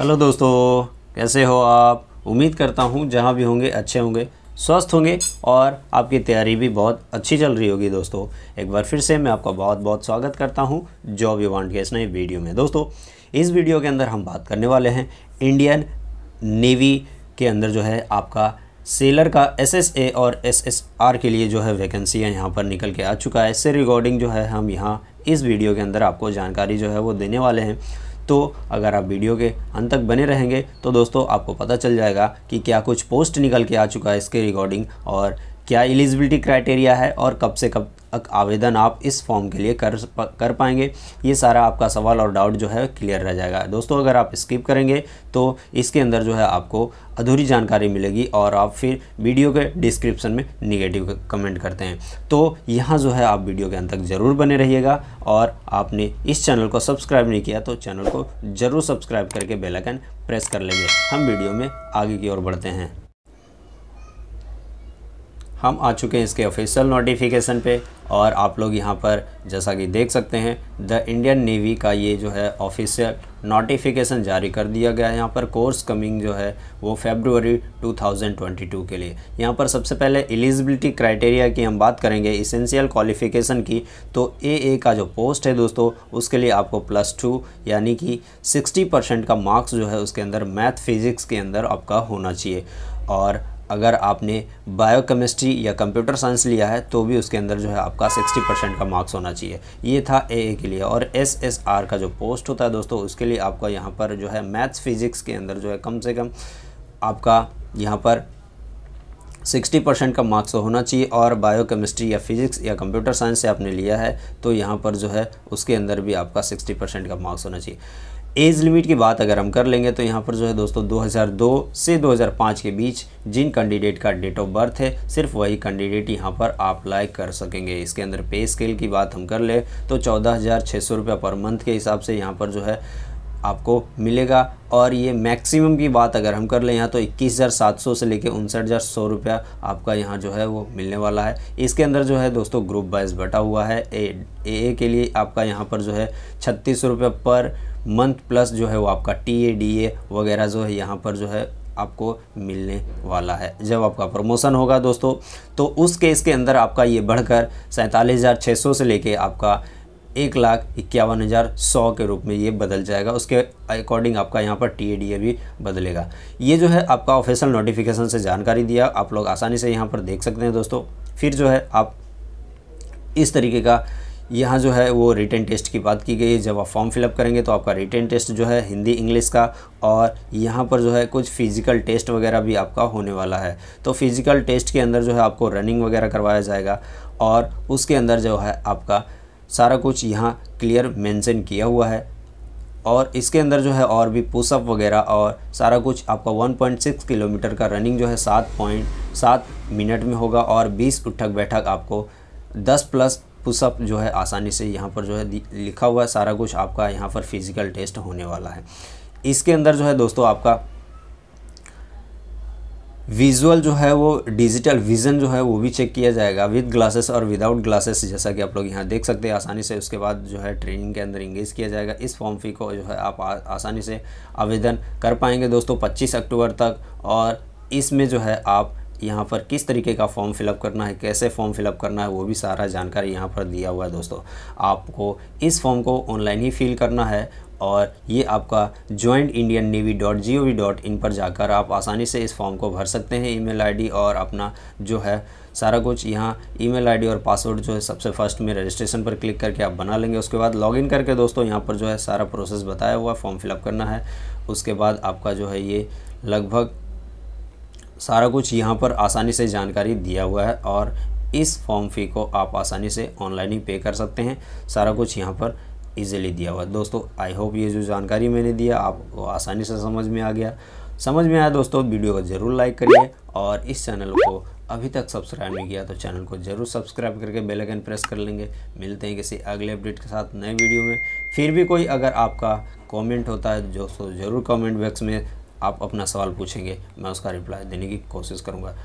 hello दोस्तों कैसे हो आप उम्मीद करता हूँ जहाँ भी होंगे अच्छे होंगे स्वस्थ होंगे और आपकी तैयारी भी बहुत अच्छी चल रही होगी दोस्तों एक बार फिर से मैं आपका बहुत बहुत स्वागत करता हूँ जॉब युवान के इस नए वीडियो में दोस्तों इस वीडियो के अंदर हम बात करने वाले हैं इंडियन नेवी के अंदर जो है आपका सेलर का ए और आर के लिए जो है वैकेंसियाँ यहाँ पर निकल के आ चुका है इससे रिगॉर्डिंग जो है हम यहाँ इस वीडियो के अंदर आपको जानकारी जो है वो देने वाले हैं तो अगर आप वीडियो के अंत तक बने रहेंगे तो दोस्तों आपको पता चल जाएगा कि क्या कुछ पोस्ट निकल के आ चुका है इसके रिकॉर्डिंग और क्या एलिजिबिलिटी क्राइटेरिया है और कब से कब आवेदन आप इस फॉर्म के लिए कर कर पाएंगे ये सारा आपका सवाल और डाउट जो है क्लियर रह जाएगा दोस्तों अगर आप स्किप करेंगे तो इसके अंदर जो है आपको अधूरी जानकारी मिलेगी और आप फिर वीडियो के डिस्क्रिप्शन में निगेटिव कमेंट करते हैं तो यहाँ जो है आप वीडियो के अंत तक ज़रूर बने रहिएगा और आपने इस चैनल को सब्सक्राइब नहीं किया तो चैनल को ज़रूर सब्सक्राइब करके बेलाइकन प्रेस कर लेंगे हम वीडियो में आगे की ओर बढ़ते हैं हम आ चुके हैं इसके ऑफिशियल नोटिफिकेशन पे और आप लोग यहाँ पर जैसा कि देख सकते हैं द इंडियन नेवी का ये जो है ऑफिशियल नोटिफिकेशन जारी कर दिया गया है यहाँ पर कोर्स कमिंग जो है वो फेब्रुवरी 2022 के लिए यहाँ पर सबसे पहले एलिजिबिलिटी क्राइटेरिया की हम बात करेंगे इसेंशियल क्वालिफिकेशन की तो ए ए का जो पोस्ट है दोस्तों उसके लिए आपको प्लस टू यानी कि सिक्सटी परसेंट का मार्क्स जो है उसके अंदर मैथ फिज़िक्स के अंदर आपका होना चाहिए और अगर आपने बायोकेमिस्ट्री या कंप्यूटर साइंस लिया है तो भी उसके अंदर जो है आपका 60 परसेंट का मार्क्स होना चाहिए ये था ए के लिए और एस एस आर का जो पोस्ट होता है दोस्तों उसके लिए आपका यहाँ पर जो है मैथ्स फिजिक्स के अंदर जो है कम से कम आपका यहाँ पर 60 परसेंट का मार्क्स तो होना चाहिए और बायोकेमिस्ट्री या फिजिक्स या कंप्यूटर साइंस से आपने लिया है तो यहाँ पर जो है उसके अंदर भी आपका सिक्सटी परसेंट का मार्क्स होना चाहिए एज लिमिट की बात अगर हम कर लेंगे तो यहाँ पर जो है दोस्तों 2002 से 2005 के बीच जिन कैंडिडेट का डेट ऑफ बर्थ है सिर्फ वही कैंडिडेट यहाँ पर अप्लाई कर सकेंगे इसके अंदर पे स्केल की बात हम कर ले तो चौदह हज़ार पर मंथ के हिसाब से यहाँ पर जो है आपको मिलेगा और ये मैक्सिमम की बात अगर हम कर लें यहाँ तो 21,700 से लेके उनसठ हज़ार सौ रुपया आपका यहाँ जो है वो मिलने वाला है इसके अंदर जो है दोस्तों ग्रुप वाइज बटा हुआ है ए ए के लिए आपका यहाँ पर जो है छत्तीस रुपये पर मंथ प्लस जो है वो आपका टी ए डी ए वगैरह जो है यहाँ पर जो है आपको मिलने वाला है जब आपका प्रमोशन होगा दोस्तों तो उस केस के अंदर आपका ये बढ़कर सैंतालीस हज़ार छः सौ से लेके आपका एक लाख इक्यावन हज़ार सौ के रूप में ये बदल जाएगा उसके अकॉर्डिंग आपका यहाँ पर टी ए डी ए भी बदलेगा ये जो है आपका ऑफिशियल नोटिफिकेशन से जानकारी दिया आप लोग आसानी से यहाँ पर देख सकते हैं दोस्तों फिर जो है आप इस तरीके का यहाँ जो है वो रिटर्न टेस्ट की बात की गई है जब आप फॉर्म फिलअप करेंगे तो आपका रिटर्न टेस्ट जो है हिंदी इंग्लिश का और यहाँ पर जो है कुछ फिज़िकल टेस्ट वगैरह भी आपका होने वाला है तो फिज़िकल टेस्ट के अंदर जो है आपको रनिंग वगैरह करवाया जाएगा और उसके अंदर जो है आपका सारा कुछ यहाँ क्लियर मैंसन किया हुआ है और इसके अंदर जो है और भी पुशअप वगैरह और सारा कुछ आपका 1.6 किलोमीटर का रनिंग जो है सात पॉइंट सात मिनट में होगा और 20 उठक बैठक आपको 10 प्लस पुशअप जो है आसानी से यहाँ पर जो है लिखा हुआ है सारा कुछ आपका यहाँ पर फिज़िकल टेस्ट होने वाला है इसके अंदर जो है दोस्तों आपका विजुअल जो है वो डिजिटल विज़न जो है वो भी चेक किया जाएगा विद ग्लासेस और विदाउट ग्लासेस जैसा कि आप लोग यहाँ देख सकते हैं आसानी से उसके बाद जो है ट्रेनिंग के अंदर इंगेज किया जाएगा इस फॉर्म फी को जो है आप आ, आसानी से आवेदन कर पाएंगे दोस्तों 25 अक्टूबर तक और इसमें जो है आप यहाँ पर किस तरीके का फॉर्म फिलअप करना है कैसे फॉर्म फिलअप करना है वो भी सारा जानकारी यहाँ पर दिया हुआ है दोस्तों आपको इस फॉर्म को ऑनलाइन ही फिल करना है और ये आपका join Indian Navy dot G O V dot in पर जाकर आप आसानी से इस फॉर्म को भर सकते हैं ईमेल आईडी और अपना जो है सारा कुछ यहाँ ईमेल आईडी और पासवर्ड जो है सबसे फर्स्ट में रजिस्ट्रेशन पर क्लिक करके आप बना लेंगे उसके बाद लॉगिन करके दोस्तों यहाँ पर जो है सारा प्रोसेस बताया हुआ फॉर्म फिलअप करना है उसके बाद आपका जो है ये लगभग सारा कुछ यहाँ पर आसानी से जानकारी दिया हुआ है और इस फॉर्म फ़ी को आप आसानी से ऑनलाइन ही पे कर सकते हैं सारा कुछ यहाँ पर ईजिली दिया हुआ है दोस्तों आई होप ये जो जानकारी मैंने दिया आपको आसानी से समझ में आ गया समझ में आया दोस्तों वीडियो को ज़रूर लाइक करिए और इस चैनल को अभी तक सब्सक्राइब नहीं किया तो चैनल को ज़रूर सब्सक्राइब करके बेल आइकन प्रेस कर लेंगे मिलते हैं किसी अगले अपडेट के साथ नए वीडियो में फिर भी कोई अगर आपका कमेंट होता है दोस्तों ज़रूर कमेंट बॉक्स में आप अपना सवाल पूछेंगे मैं उसका रिप्लाई देने की कोशिश करूँगा